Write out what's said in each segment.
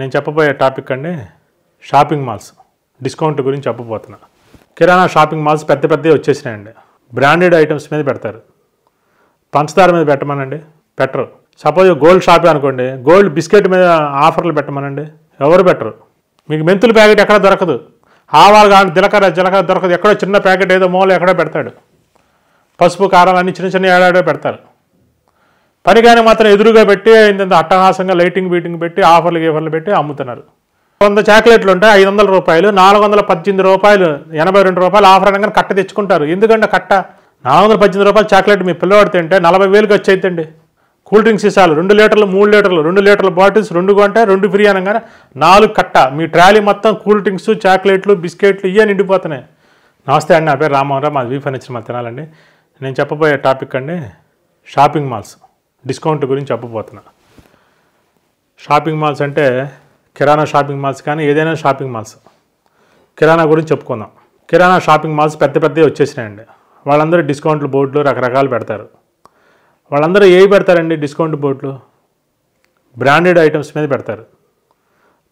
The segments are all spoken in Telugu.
నేను చెప్పబోయే టాపిక్ అండి షాపింగ్ మాల్స్ డిస్కౌంట్ గురించి చెప్పబోతున్నా కిరాణా షాపింగ్ మాల్స్ పెద్ద పెద్దవి వచ్చేసినాయండి బ్రాండెడ్ ఐటమ్స్ మీద పెడతారు పంచదార మీద పెట్టమనండి పెట్టరు సపోజ్ గోల్డ్ షాపే అనుకోండి గోల్డ్ బిస్కెట్ మీద ఆఫర్లు పెట్టమనండి ఎవరు పెట్టరు మీకు మెంతులు ప్యాకెట్ ఎక్కడ దొరకదు ఆవాలు కానీ జీలకర్ర జీలకర్ర దొరకదు ఎక్కడో చిన్న ప్యాకెట్ ఏదో మూల ఎక్కడో పెడతాడు పసుపు కారాలు అన్ని చిన్న చిన్న ఏడాడో పెడతారు పనికాయని మాత్రం ఎదురుగా పెట్టి ఇంత అట్టహాసంగా లైటింగ్ బీటింగ్ పెట్టి ఆఫర్లు గీఫర్లు పెట్టి అమ్ముతున్నారు వంద చాక్లెట్లు ఉంటాయి ఐదు వందల రూపాయలు నాలుగు వందల పద్దెనిమిది రూపాయలు ఎనభై రెండు రూపాయలు ఆఫర్ అనగానే కట్ట తెచ్చుకుంటారు ఎందుకంటే కట్ట నాలుగు వందల పద్దెనిమిది రూపాయలు చాక్లెట్ మీ పిల్లవాడు తింటే నలభై వేలుకి అవుతుంది కూల్ డ్రింక్ సీసాలు రెండు లీటర్లు మూడు లీటర్లు రెండు లీటర్ల బాటిల్స్ రెండు కొంటే రెండు ఫ్రీ అనగానే నాలుగు కట్ట మీ ట్రాలీ మొత్తం కూల్ డ్రింక్స్ చాక్లెట్లు బిస్కెట్లు ఇవే నిండిపోతున్నాయి నమస్తే అండి నా పేరు రామారావు మాది వీ ఫర్నిచర్ మా తినాలండి నేను చెప్పబోయే టాపిక్ అండి షాపింగ్ మాల్స్ డిస్కౌంట్ గురించి చెప్పబోతున్నా షాపింగ్ మాల్స్ అంటే కిరాణా షాపింగ్ మాల్స్ కానీ ఏదైనా షాపింగ్ మాల్స్ కిరాణా గురించి చెప్పుకుందాం కిరాణా షాపింగ్ మాల్స్ పెద్ద పెద్దవి వచ్చేసినాయండి వాళ్ళందరూ డిస్కౌంట్లు బోర్డులు రకరకాలు పెడతారు వాళ్ళందరూ ఏవి పెడతారండి డిస్కౌంట్ బోర్డులు బ్రాండెడ్ ఐటమ్స్ మీద పెడతారు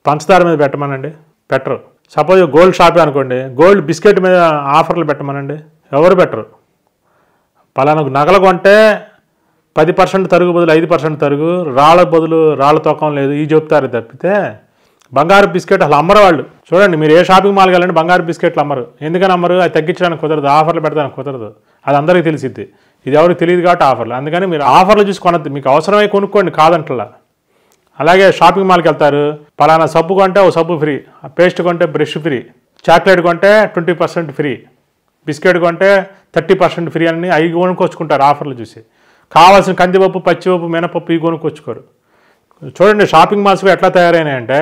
పంచదార మీద పెట్టమనండి పెట్టరు సపోజ్ గోల్డ్ షాపే అనుకోండి గోల్డ్ బిస్కెట్ మీద ఆఫర్లు పెట్టమనండి ఎవరు పెట్టరు పలానా నగలు కొంటే పది పర్సెంట్ తరుగు బదులు ఐదు పర్సెంట్ తరుగు రాళ్ళ బదులు రాళ్ళ తోకం లేదు ఈ చెప్తారు తప్పితే బంగారు బిస్కెట్ అసలు అమ్మరు వాళ్ళు చూడండి మీరు ఏ షాపింగ్ మాల్కి వెళ్ళండి బంగారు బిస్కెట్లు అమ్మరు ఎందుకని అమ్మరు అది తగ్గించడానికి కుదరదు ఆఫర్లు పెడతానికి కుదరదు అది అందరికీ తెలిసిద్ది ఇది ఎవరికి తెలియదు కాబట్టి ఆఫర్లు అందుకని మీరు ఆఫర్లు చూసి కొనద్దు మీకు అవసరమై కొనుక్కోండి కాదంటలా అలాగే షాపింగ్ మాల్కి వెళ్తారు పలానా సబ్బు కొంటే ఓ సబ్బు ఫ్రీ పేస్ట్ కొంటే బ్రష్ ఫ్రీ చాక్లెట్ కొంటే ట్వంటీ పర్సెంట్ ఫ్రీ బిస్కెట్ కొంటే థర్టీ పర్సెంట్ ఫ్రీ అని అవి కొనుక్కొచ్చుకుంటారు ఆఫర్లు చూసి కావాల్సిన కందిపప్పు పచ్చిపప్పు మినపప్పు ఇవి కొనుక్కొచ్చుకోరు చూడండి షాపింగ్ మాల్స్ ఎట్లా తయారైనాయంటే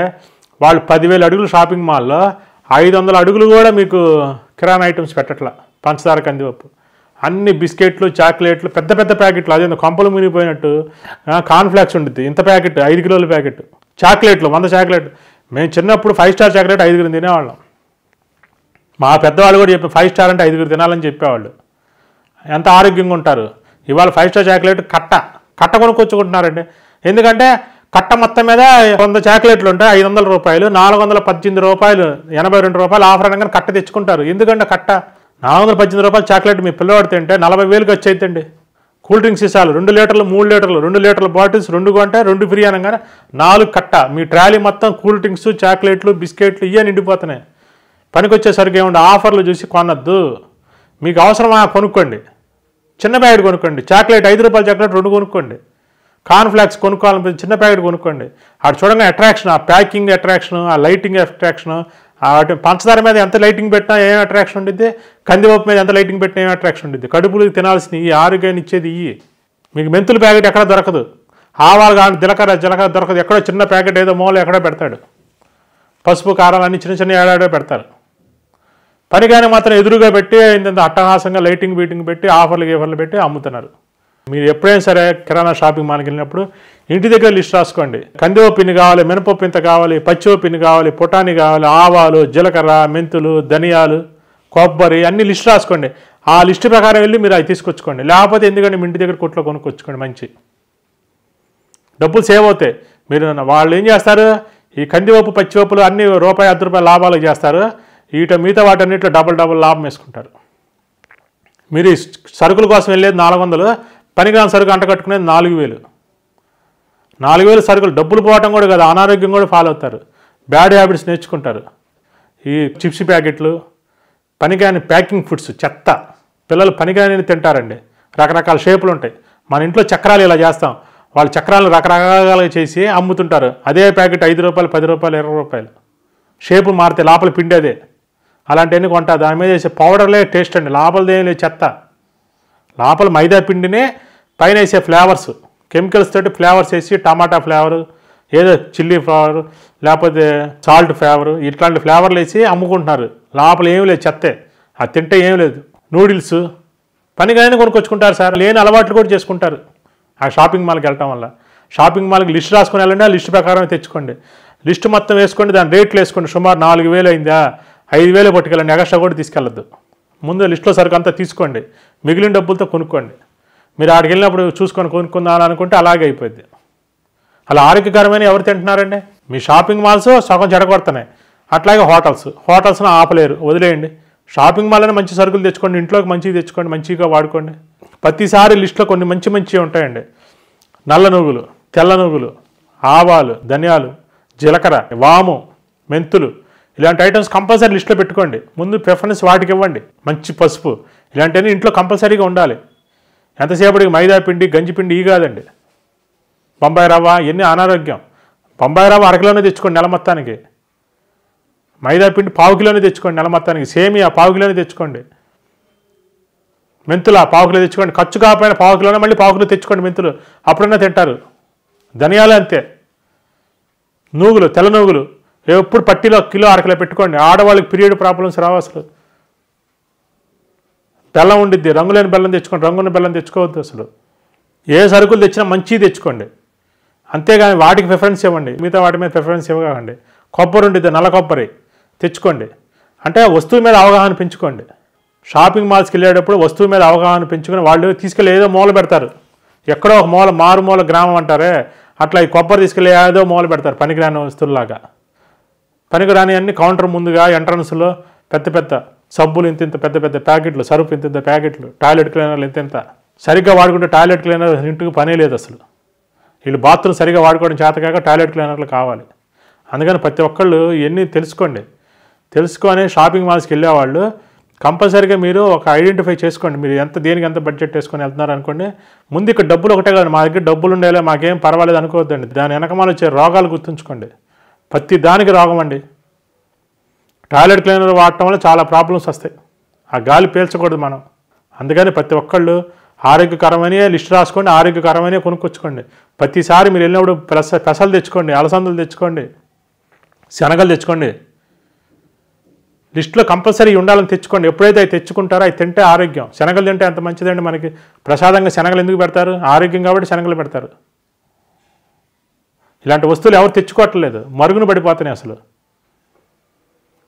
వాళ్ళు పదివేల అడుగులు షాపింగ్ మాల్లో ఐదు వందల అడుగులు కూడా మీకు కిరాణా ఐటమ్స్ పెట్టట్ల పంచదార కందిపప్పు అన్ని బిస్కెట్లు చాక్లెట్లు పెద్ద పెద్ద ప్యాకెట్లు అదే కొంపలు మునిగిపోయినట్టు కాన్ఫ్లాక్స్ ఉండుద్ది ఇంత ప్యాకెట్ ఐదు కిలోల ప్యాకెట్ చాక్లెట్లు వంద చాక్లెట్ మేము చిన్నప్పుడు ఫైవ్ స్టార్ చాక్లెట్ ఐదుగురు తినేవాళ్ళం మా పెద్దవాళ్ళు కూడా చెప్పి ఫైవ్ స్టార్ అంటే ఐదుగురు తినాలని చెప్పేవాళ్ళు ఎంత ఆరోగ్యంగా ఉంటారు ఇవాళ ఫైవ్ స్టార్ చాక్లెట్ కట్ట కట్ట కొనుక్కొచ్చుకుంటున్నారండి ఎందుకంటే కట్ట మొత్తం మీద వంద చాక్లెట్లు ఉంటాయి ఐదు వందల రూపాయలు నాలుగు వందల పద్దెనిమిది రూపాయలు ఎనభై రెండు రూపాయలు ఆఫర్ అనగానే కట్ట తెచ్చుకుంటారు ఎందుకంటే కట్ట నాలుగు వందల పద్దెనిమిది రూపాయలు చాక్లెట్ మీ పిల్లవాడు తింటే నలభై వేలు ఖర్చు అవుతుంది కూల్ డ్రింక్స్ సీసాలు రెండు లీటర్లు మూడు లీటర్లు రెండు లీటర్ల బాటిల్స్ రెండు కొంటే రెండు ఫ్రీ అనగానే నాలుగు కట్ట మీ ట్రాలీ మొత్తం కూల్ డ్రింక్స్ చాక్లెట్లు బిస్కెట్లు ఇవే నిండిపోతున్నాయి పనికొచ్చేసరికి ఏముండే ఆఫర్లు చూసి కొనద్దు మీకు అవసరమా కొనుక్కోండి చిన్న ప్యాకెట్ కొనుక్కోండి చాక్లెట్ ఐదు రూపాయల చాక్లెట్ రెండు కొనుక్కోండి కార్న్ఫ్లాక్స్ కొనుక్కోవాలని చిన్న ప్యాకెట్ కొనుక్కోండి అటు చూడంగా అట్రాక్షన్ ఆ ప్యాకింగ్ అట్రాక్షన్ ఆ లైటింగ్ అట్రాక్షన్ వాటి పంచదార మీద ఎంత లైటింగ్ పెట్టినా ఏం అట్రాక్షన్ ఉండిద్ది కందిపప్పు మీద ఎంత లైటింగ్ పెట్టినా ఏం అట్రాక్షన్ ఉండిద్ది కడుపులు తినాల్సిన ఈ ఆరోగ్యాన్ని ఇచ్చేది ఇవి మీకు మెంతులు ప్యాకెట్ ఎక్కడ దొరకదు ఆవాలు కానీ జీలకర్ర జీలకర్ర దొరకదు ఎక్కడో చిన్న ప్యాకెట్ ఏదో మూల ఎక్కడో పెడతాడు పసుపు కారాలు అన్ని చిన్న చిన్న ఏడాడో పెడతారు కానీ మాత్రం ఎదురుగా పెట్టి ఇంత అట్టహాసంగా లైటింగ్ బీటింగ్ పెట్టి ఆఫర్లు గీఫర్లు పెట్టి అమ్ముతున్నారు మీరు ఎప్పుడైనా సరే కిరాణా షాపింగ్ మాల్కి వెళ్ళినప్పుడు ఇంటి దగ్గర లిస్ట్ రాసుకోండి కందివ పిన్ని కావాలి మినపప్పు ఇంత కావాలి పచ్చివ పిన్ని కావాలి పొటాని కావాలి ఆవాలు జీలకర్ర మెంతులు ధనియాలు కొబ్బరి అన్ని లిస్ట్ రాసుకోండి ఆ లిస్ట్ ప్రకారం వెళ్ళి మీరు అవి తీసుకొచ్చుకోండి లేకపోతే ఎందుకంటే మీ ఇంటి దగ్గర కొట్లో కొనుక్కొచ్చుకోండి మంచి డబ్బులు సేవ్ అవుతాయి మీరు వాళ్ళు ఏం చేస్తారు ఈ కందివప్పు పచ్చివప్పులు అన్ని రూపాయి అర్ధ రూపాయల లాభాలు చేస్తారు వీట మిగతా వాటన్నిటిలో డబుల్ డబుల్ లాభం వేసుకుంటారు మీరు సరుకుల కోసం వెళ్ళేది నాలుగు వందలు పనికిరాని సరుకు అంటకట్టుకునేది నాలుగు వేలు నాలుగు వేలు సరుకులు డబ్బులు పోవటం కూడా కదా అనారోగ్యం కూడా ఫాలో అవుతారు బ్యాడ్ హ్యాబిట్స్ నేర్చుకుంటారు ఈ చిప్స్ ప్యాకెట్లు పనికిరాని ప్యాకింగ్ ఫుడ్స్ చెత్త పిల్లలు పనికిరాని తింటారండి రకరకాల షేపులు ఉంటాయి మన ఇంట్లో చక్రాలు ఇలా చేస్తాం వాళ్ళు చక్రాలను రకరకాలుగా చేసి అమ్ముతుంటారు అదే ప్యాకెట్ ఐదు రూపాయలు పది రూపాయలు ఇరవై రూపాయలు షేపు మారితే లోపల పిండి అదే అలాంటివన్నీ కొంటారు దాని మీద వేసే పౌడర్లే టేస్ట్ అండి లోపల ఏం లేదు చెత్త లోపల మైదా పిండినే పైన వేసే ఫ్లేవర్స్ కెమికల్స్ తోటి ఫ్లేవర్స్ వేసి టమాటా ఫ్లేవర్ ఏదో చిల్లీ ఫ్లేవర్ లేకపోతే సాల్ట్ ఫ్లేవర్ ఇట్లాంటి ఫ్లేవర్లు వేసి అమ్ముకుంటున్నారు లోపల ఏం లేదు చెత్తే అది తింటే ఏం లేదు నూడిల్స్ పని కానీ కొనుక్కొచ్చుకుంటారు సార్ లేని అలవాట్లు కూడా చేసుకుంటారు ఆ షాపింగ్ మాల్కి వెళ్ళటం వల్ల షాపింగ్ మాల్కి లిస్ట్ రాసుకుని వెళ్ళండి ఆ లిస్ట్ ప్రకారం తెచ్చుకోండి లిస్ట్ మొత్తం వేసుకోండి దాని రేట్లు వేసుకోండి సుమారు నాలుగు వేలు అయిందా ఐదు వేలు పట్టుకెళ్ళండి ఎగస్ట్రా కూడా తీసుకెళ్ళద్దు ముందు లిస్ట్లో సరుకు అంతా తీసుకోండి మిగిలిన డబ్బులతో కొనుక్కోండి మీరు ఆడికి వెళ్ళినప్పుడు చూసుకొని కొనుక్కుందాం అనుకుంటే అలాగే అయిపోయింది అలా ఆరోగ్యకరమైన ఎవరు తింటున్నారండి మీ షాపింగ్ మాల్స్ సగం చెడగొడుతున్నాయి అట్లాగే హోటల్స్ హోటల్స్ను ఆపలేరు వదిలేయండి షాపింగ్ మాల్లోనే మంచి సరుకులు తెచ్చుకోండి ఇంట్లోకి మంచిగా తెచ్చుకోండి మంచిగా వాడుకోండి ప్రతిసారి లిస్ట్లో కొన్ని మంచి మంచివి ఉంటాయండి నల్ల నువ్వులు తెల్ల నువ్వులు ఆవాలు ధనియాలు జీలకర్ర వాము మెంతులు ఇలాంటి ఐటమ్స్ కంపల్సరీ లిస్ట్లో పెట్టుకోండి ముందు ప్రిఫరెన్స్ వాటికి ఇవ్వండి మంచి పసుపు ఇలాంటివన్నీ ఇంట్లో కంపల్సరీగా ఉండాలి ఎంతసేపటికి మైదా పిండి గంజిపిండి ఈ కాదండి బొంబాయి రవ్వ ఎన్ని అనారోగ్యం బొంబాయి రవ్వ అరకిలోనే తెచ్చుకోండి నెల మొత్తానికి మైదా పిండి పావు కిలోనే తెచ్చుకోండి నెల మొత్తానికి సేమియా పావు కిలోనే తెచ్చుకోండి మెంతులు పావు కిలో తెచ్చుకోండి ఖర్చు కాకపోయిన పావు కిలోనే మళ్ళీ పావు కిలో తెచ్చుకోండి మెంతులు అప్పుడన్నా తింటారు ధనియాలు అంతే నూగులు తెల్ల నూగులు ఎప్పుడు పట్టిలో కిలో అరకిలో పెట్టుకోండి ఆడవాళ్ళకి పీరియడ్ ప్రాబ్లమ్స్ రావు అసలు బెల్లం ఉండిద్ది రంగులేని బెల్లం తెచ్చుకోండి రంగున్న బెల్లం తెచ్చుకోవద్దు అసలు ఏ సరుకులు తెచ్చినా మంచిది తెచ్చుకోండి అంతేగాని వాటికి ప్రిఫరెన్స్ ఇవ్వండి మిగతా వాటి మీద ప్రిఫరెన్స్ ఇవ్వకండి కొబ్బరి ఉండిద్ది నల్ల కొబ్బరి తెచ్చుకోండి అంటే వస్తువు మీద అవగాహన పెంచుకోండి షాపింగ్ మాల్స్కి వెళ్ళేటప్పుడు వస్తువు మీద అవగాహన పెంచుకొని వాళ్ళు తీసుకెళ్ళి ఏదో మూల పెడతారు ఎక్కడో ఒక మూల మారుమూల గ్రామం అంటారే అట్లా ఈ కొబ్బరి తీసుకెళ్ళి ఏదో మూల పెడతారు పనికిరాని వస్తువులాగా పనికిరాని అన్ని కౌంటర్ ముందుగా ఎంట్రన్స్లో పెద్ద పెద్ద సబ్బులు ఇంత ఇంత పెద్ద పెద్ద ప్యాకెట్లు సరుపు ఇంత ఇంత ప్యాకెట్లు టాయిలెట్ క్లీనర్లు ఇంత ఇంత సరిగ్గా వాడుకుంటే టాయిలెట్ క్లీనర్ ఇంటికి పనే లేదు అసలు వీళ్ళు బాత్రూమ్ సరిగ్గా వాడుకోవడం చేత కాక టాయిలెట్ క్లీనర్లు కావాలి అందుకని ప్రతి ఒక్కళ్ళు ఇవన్నీ తెలుసుకోండి తెలుసుకొని షాపింగ్ మాల్స్కి వెళ్ళేవాళ్ళు కంపల్సరీగా మీరు ఒక ఐడెంటిఫై చేసుకోండి మీరు ఎంత దేనికి ఎంత బడ్జెట్ వేసుకొని వెళ్తున్నారు అనుకోండి ముందు ఇక్కడ డబ్బులు ఒకటే కాదు మా దగ్గర డబ్బులు ఉండేలా మాకేం పర్వాలేదు అనుకోవద్దండి దాని వెనకమాలు వచ్చే రోగాలు గుర్తుంచుకోండి ప్రతి దానికి రోగం అండి టాయిలెట్ క్లీనర్ వాడటం వల్ల చాలా ప్రాబ్లమ్స్ వస్తాయి ఆ గాలి పీల్చకూడదు మనం అందుకని ప్రతి ఒక్కళ్ళు ఆరోగ్యకరమనే లిస్ట్ రాసుకోండి ఆరోగ్యకరమనే కొనుక్కొచ్చుకోండి ప్రతిసారి మీరు వెళ్ళినప్పుడు పెస పెసలు తెచ్చుకోండి అలసందలు తెచ్చుకోండి శనగలు తెచ్చుకోండి లిస్ట్లో కంపల్సరీ ఉండాలని తెచ్చుకోండి ఎప్పుడైతే అవి తెచ్చుకుంటారో అవి తింటే ఆరోగ్యం శనగలు తింటే అంత మంచిదండి మనకి ప్రసాదంగా శనగలు ఎందుకు పెడతారు ఆరోగ్యం కాబట్టి శనగలు పెడతారు ఇలాంటి వస్తువులు ఎవరు తెచ్చుకోవట్లేదు మరుగున పడిపోతున్నాయి అసలు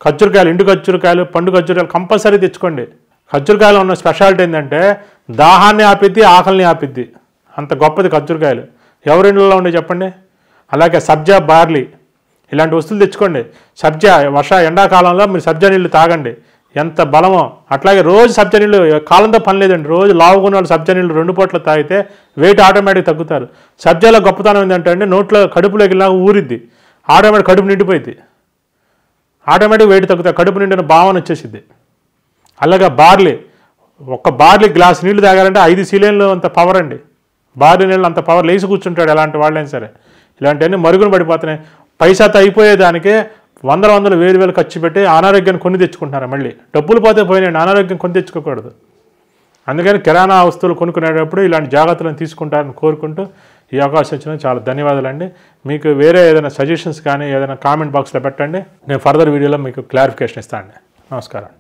ఖర్జూరకాయలు ఎండు ఖర్జూరకాయలు పండు ఖర్జూరకాయలు కంపల్సరీ తెచ్చుకోండి ఖర్జూరకాయలు ఉన్న స్పెషాలిటీ ఏంటంటే దాహాన్ని ఆపిద్ది ఆకలిని ఆపిద్ది అంత గొప్పది ఖర్జూరకాయలు ఇండ్లలో ఉండే చెప్పండి అలాగే సబ్జా బార్లీ ఇలాంటి వస్తువులు తెచ్చుకోండి సబ్జా వర్ష ఎండాకాలంలో మీరు సబ్జా నీళ్ళు తాగండి ఎంత బలమో అట్లాగే రోజు సబ్జనీళ్ళు కాలంతో పని లేదండి రోజు లావుకున్న వాళ్ళు సబ్జనీళ్ళు రెండు పూటలు తాగితే వెయిట్ ఆటోమేటిక్ తగ్గుతారు సబ్జాలో గొప్పతనం ఏంటంటే అండి నోట్లో కడుపులోకి వెళ్ళినా ఊరిద్ది ఆటోమేటిక్ కడుపు నిండిపోయింది ఆటోమేటిక్ వెయిట్ తగ్గుతాయి కడుపు నిండిన భావన వచ్చేసిద్ది అలాగే బార్లీ ఒక్క బార్లీ గ్లాస్ నీళ్లు తాగాలంటే ఐదు సీలేన్లు అంత పవర్ అండి బార్లీ నీళ్ళు అంత పవర్ లేచి కూర్చుంటాడు ఎలాంటి వాళ్ళైనా సరే ఇలాంటివన్నీ మరుగున పడిపోతున్నాయి పైసా తగ్గిపోయేదానికే వందల వందల వేలు వేలు ఖర్చు పెట్టి అనారోగ్యాన్ని కొన్ని తెచ్చుకుంటున్నారు మళ్ళీ డబ్బులు పోతే పోయినాయి అనారోగ్యం కొని తెచ్చుకోకూడదు అందుకని కిరాణా వస్తువులు కొనుక్కునేటప్పుడు ఇలాంటి జాగ్రత్తలను తీసుకుంటారని కోరుకుంటూ ఈ అవకాశం ఇచ్చిన చాలా ధన్యవాదాలండి మీకు వేరే ఏదైనా సజెషన్స్ కానీ ఏదైనా కామెంట్ బాక్స్లో పెట్టండి నేను ఫర్దర్ వీడియోలో మీకు క్లారిఫికేషన్ ఇస్తాను నమస్కారం